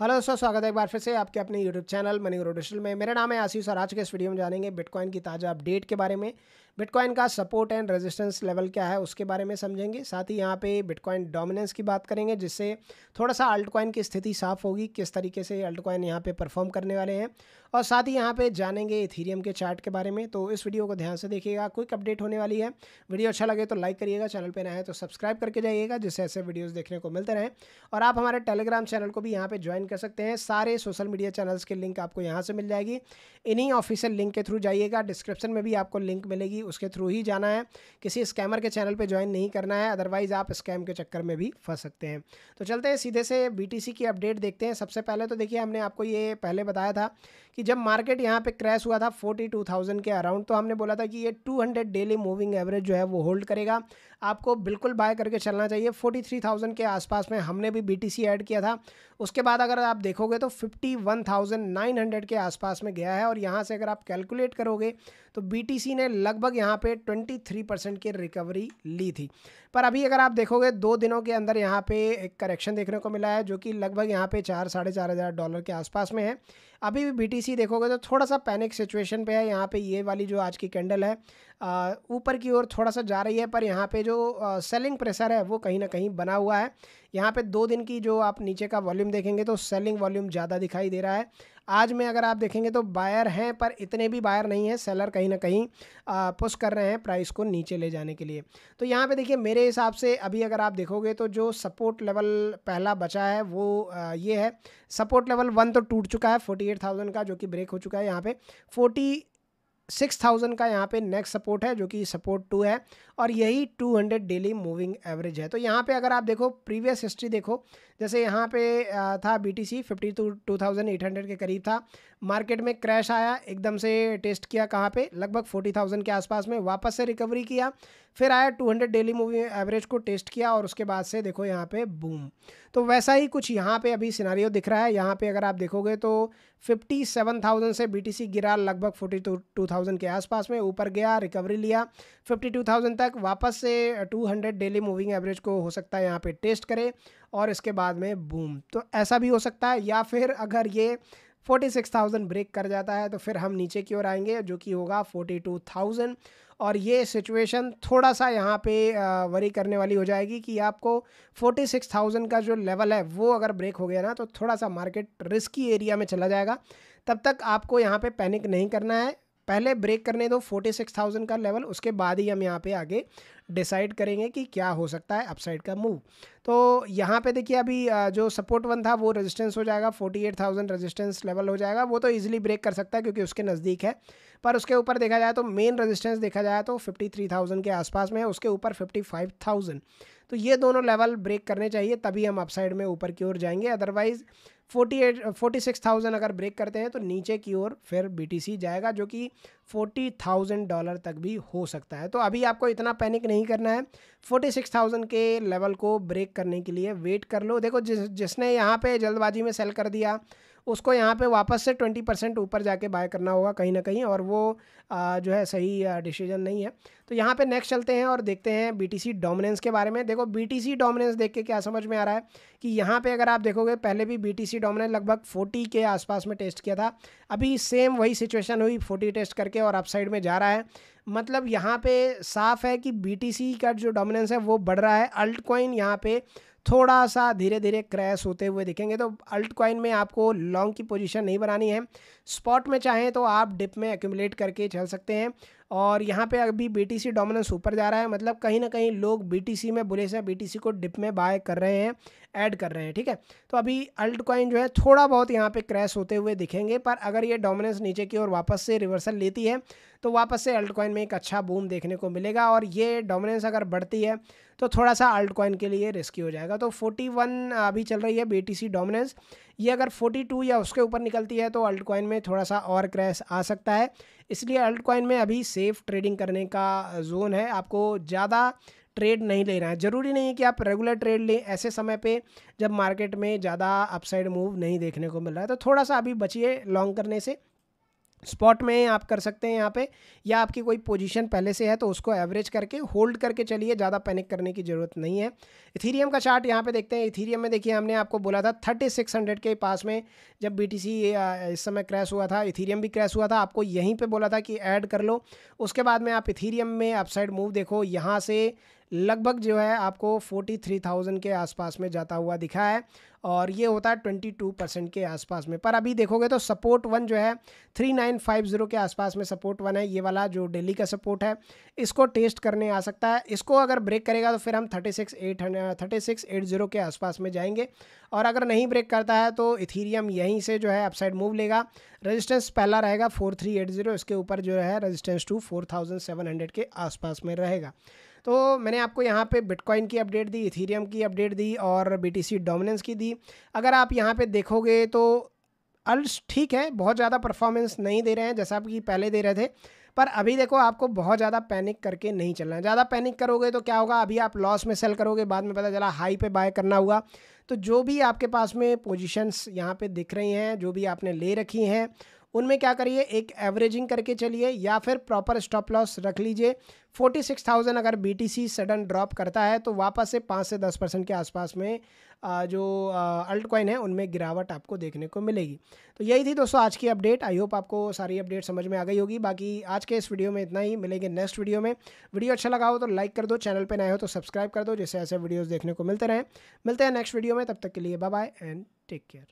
hello दोस्तों स्वागत है एक बार फिर से आपके अपने यूट्यूब चैनल मनी रोडेशल में मेरा नाम है आशीष और आज के इस वीडियो में जानेंगे बिटकॉइन की ताज़ा अपडेट के बारे में बिटकॉइन का सपोर्ट एंड रेजिस्टेंस लेवल क्या है उसके बारे में समझेंगे साथ ही यहाँ पे बिटकॉइन डोमिनेंस की बात करेंगे जिससे थोड़ा सा अल्टकॉइन की स्थिति साफ होगी किस तरीके से अल्टकॉइन यहाँ पे परफॉर्म करने वाले हैं और साथ ही यहाँ पे जानेंगे इथीरियम के चार्ट के बारे में तो इस वीडियो को ध्यान से देखिएगा क्विक अपडेट होने वाली है वीडियो अच्छा लगे तो लाइक करिएगा चैनल पर नए तो सब्सक्राइब करके जाइएगा जिससे ऐसे वीडियोज़ देखने को मिलते रहें और आप हमारे टेलीग्राम चैनल को भी यहाँ पर ज्वाइन कर सकते हैं सारे सोशल मीडिया चैनल्स के लिंक आपको यहाँ से मिल जाएगी इन्हीं ऑफिशियल लिंक के थ्रू जाइएगा डिस्क्रिप्शन में भी आपको लिंक मिलेगी उसके थ्रू ही जाना है किसी स्कैमर के चैनल पे ज्वाइन नहीं करना है अदरवाइज़ आप स्कैम के चक्कर में भी फंस सकते हैं तो चलते हैं सीधे से बी की अपडेट देखते हैं सबसे पहले तो देखिए हमने आपको ये पहले बताया था कि जब मार्केट यहाँ पर क्रैश हुआ था फोर्टी के अराउंड तो हमने बोला था कि ये टू डेली मूविंग एवरेज जो है वो होल्ड करेगा आपको बिल्कुल बाय करके चलना चाहिए 43,000 के आसपास में हमने भी बी ऐड किया था उसके बाद अगर आप देखोगे तो 51,900 के आसपास में गया है और यहाँ से अगर आप कैलकुलेट करोगे तो बी ने लगभग यहाँ पे 23 परसेंट की रिकवरी ली थी पर अभी अगर आप देखोगे दो दिनों के अंदर यहाँ पे एक करेक्शन देखने को मिला है जो कि लगभग यहाँ पे चार साढ़े चार हज़ार डॉलर के आसपास में है अभी भी बीटीसी देखोगे तो थोड़ा सा पैनिक सिचुएशन पे है यहाँ पे ये वाली जो आज की कैंडल है ऊपर की ओर थोड़ा सा जा रही है पर यहाँ पे जो आ, सेलिंग प्रेशर है वो कहीं ना कहीं बना हुआ है यहाँ पे दो दिन की जो आप नीचे का वॉल्यूम देखेंगे तो सेलिंग वॉल्यूम ज़्यादा दिखाई दे रहा है आज में अगर आप देखेंगे तो बायर हैं पर इतने भी बायर नहीं हैं सेलर कहीं ना कहीं पुश कर रहे हैं प्राइस को नीचे ले जाने के लिए तो यहाँ पे देखिए मेरे हिसाब से अभी अगर आप देखोगे तो जो सपोर्ट लेवल पहला बचा है वो ये है सपोर्ट लेवल वन तो टूट चुका है फोर्टी एट थाउजेंड का जो कि ब्रेक हो चुका है यहाँ पर फोर्टी सिक्स थाउजेंड का यहाँ पे नेक्स्ट सपोर्ट है जो कि सपोर्ट टू है और यही two hundred daily moving average है तो यहाँ पे अगर आप देखो प्रीवियस हिस्ट्री देखो जैसे यहाँ पे था B T C fifty two two thousand eight hundred के करीब था मार्केट में क्रैश आया एकदम से टेस्ट किया कहाँ पे लगभग फोर्टी थाउजेंड के आसपास में वापस से रिकवरी किया फिर आया two hundred daily moving average को टेस्ट किया और उसके बाद से देखो यहाँ पे बूम तो वैसा ही कुछ यहाँ पे अभी सिनारियो दिख रहा है यहाँ पे अगर आप देखोगे तो फिफ्टी सेवन थाउजेंड से बी टी सी गिरा लगभग forty two two thousand thousand के आसपास में ऊपर गया रिकवरी लिया फिफ्टी टू थाउजेंड तक वापस से two hundred daily moving average को हो सकता है यहाँ पे टेस्ट करे और इसके बाद में बूम तो ऐसा भी हो सकता है या फिर अगर ये फोर्टी सिक्स थाउजेंड ब्रेक कर जाता है तो फिर हम नीचे की ओर आएंगे जो कि होगा फोर्टी टू थाउजेंड और ये सिचुएशन थोड़ा सा यहाँ पे वरी करने वाली हो जाएगी कि आपको फोर्टी सिक्स थाउजेंड का जो लेवल है वो अगर ब्रेक हो गया ना तो थोड़ा सा मार्केट रिस्की एरिया में चला जाएगा तब तक आपको यहाँ पे पैनिक नहीं करना है पहले ब्रेक करने दो फोर्टी सिक्स थाउजेंड का लेवल उसके बाद ही हम यहाँ पे आगे डिसाइड करेंगे कि क्या हो सकता है अपसाइड का मूव तो यहाँ पे देखिए अभी जो सपोर्ट वन था वो रेजिस्टेंस हो जाएगा forty eight thousand resistance level हो जाएगा वो तो ईजिली ब्रेक कर सकता है क्योंकि उसके नज़दीक है पर उसके ऊपर देखा जाए तो मेन रजिस्टेंस देखा जाए तो फिफ्टी थ्री थाउजेंड के आसपास में है उसके ऊपर फिफ्टी फाइव थाउजेंड तो ये दोनों लेवल ब्रेक करने चाहिए तभी हम अपसाइड में ऊपर की ओर जाएंगे otherwise forty eight forty six thousand अगर ब्रेक करते हैं तो नीचे की ओर फिर बीटीसी जाएगा जो कि फोर्टी थाउजेंड डॉलर तक भी हो सकता है तो अभी आपको इतना पैनिक नहीं करना है फोर्टी सिक्स थाउजेंड के लेवल को ब्रेक करने के लिए वेट कर लो देखो जिस जिसने यहाँ पे जल्दबाजी में सेल कर दिया उसको यहाँ पे वापस से ट्वेंटी परसेंट ऊपर जाके बाय करना होगा कहीं ना कहीं और वो आ, जो है सही डिसीजन नहीं है तो यहाँ पे नेक्स्ट चलते हैं और देखते हैं बी टी डोमिनेंस के बारे में देखो बी टी डोमिनेंस देख के क्या समझ में आ रहा है कि यहाँ पे अगर आप देखोगे पहले भी बी टी डोमिनेंस लगभग फोर्टी के आसपास में टेस्ट किया था अभी सेम वही सिचुएशन हुई फोर्टी टेस्ट करके और अपसाइड में जा रहा है मतलब यहाँ पे साफ है कि बी का जो डोमिनेंस है वो बढ़ रहा है अल्ट कॉइन यहाँ पे थोड़ा सा धीरे धीरे क्रैश होते हुए दिखेंगे तो अल्ट क्वाइन में आपको लॉन्ग की पोजीशन नहीं बनानी है स्पॉट में चाहें तो आप डिप में एक्यूमुलेट करके चल सकते हैं और यहाँ पे अभी बीटीसी डोमिनेंस ऊपर जा रहा है मतलब कहीं ना कहीं लोग बी में बुलेस से बी को डिप में बाय कर रहे हैं ऐड कर रहे हैं ठीक है तो अभी अल्ट क्वाइन जो है थोड़ा बहुत यहाँ पर क्रैश होते हुए दिखेंगे पर अगर ये डोमिनेंस नीचे की ओर वापस से रिवर्सल लेती है तो वापस से अल्ट कॉइन में एक अच्छा बूम देखने को मिलेगा और ये डोमिनेंस अगर बढ़ती है तो थोड़ा सा अल्ट कॉइन के लिए रिस्की हो जाएगा जाएगा तो 41 अभी चल रही है सी डोमिनेंस ये अगर 42 या उसके ऊपर निकलती है तो अल्ट कॉइन में थोड़ा सा और क्रैश आ सकता है इसलिए अल्ट कॉइन में अभी सेफ़ ट्रेडिंग करने का जोन है आपको ज़्यादा ट्रेड नहीं ले रहा है ज़रूरी नहीं है कि आप रेगुलर ट्रेड लें ऐसे समय पे जब मार्केट में ज़्यादा अपसाइड मूव नहीं देखने को मिल रहा है तो थोड़ा सा अभी बचिए लॉन्ग करने से स्पॉट में आप कर सकते हैं यहाँ पे या आपकी कोई पोजीशन पहले से है तो उसको एवरेज करके होल्ड करके चलिए ज़्यादा पैनिक करने की ज़रूरत नहीं है इथीरियम का चार्ट यहाँ पे देखते हैं इथीरियम में देखिए हमने आपको बोला था थर्टी सिक्स हंड्रेड के पास में जब बीटीसी इस समय क्रैश हुआ था इथीरियम भी क्रैश हुआ था आपको यहीं पर बोला था कि ऐड कर लो उसके बाद में आप इथीरियम में अपसाइड मूव देखो यहाँ से लगभग जो है आपको 43,000 के आसपास में जाता हुआ दिखा है और ये होता है ट्वेंटी टू परसेंट के आसपास में पर अभी देखोगे तो सपोर्ट वन जो है थ्री नाइन फाइव ज़ीरो के आसपास में सपोर्ट वन है ये वाला जो डेली का सपोर्ट है इसको टेस्ट करने आ सकता है इसको अगर ब्रेक करेगा तो फिर हम thirty six eight thirty six eight zero के आसपास में जाएंगे और अगर नहीं ब्रेक करता है तो इथीरियम यहीं से जो है अपसाइड मूव लेगा रजिस्टेंस पहला रहेगा फोर थ्री एट ज़ीरो इसके ऊपर जो है resistance two four thousand seven hundred के आसपास में रहेगा तो मैंने आपको यहाँ पे बिटकॉइन की अपडेट दी इथीरियम की अपडेट दी और बीटीसी डोमिनेंस की दी अगर आप यहाँ पे देखोगे तो अल्स ठीक है बहुत ज़्यादा परफॉर्मेंस नहीं दे रहे हैं जैसा कि पहले दे रहे थे पर अभी देखो आपको बहुत ज़्यादा पैनिक करके नहीं चलना है ज़्यादा पैनिक करोगे तो क्या होगा अभी आप लॉस में सेल करोगे बाद में पता चला हाई पे बाय करना हुआ तो जो भी आपके पास में पोजीशंस यहाँ पे दिख रही हैं जो भी आपने ले रखी हैं उनमें क्या करिए एक एवरेजिंग करके चलिए या फिर प्रॉपर स्टॉप लॉस रख लीजिए फोर्टी सिक्स थाउजेंड अगर B T C sudden drop करता है तो वापस से पाँच से दस परसेंट के आसपास में जो अल्ट कॉइन है उनमें गिरावट आपको देखने को मिलेगी तो यही थी दोस्तों आज की अपडेट आई होप आपको सारी अपडेट समझ में आ गई होगी बाकी आज के इस वीडियो में इतना ही मिलेंगे नेक्स्ट वीडियो में वीडियो अच्छा लगा हो तो लाइक कर दो चैनल पर नए हो तो सब्सक्राइब कर दो जिससे ऐसे वीडियोज़ देखने को मिलते रहें मिलते हैं नेक्स्ट वीडियो में तब तक के लिए bye bye and take care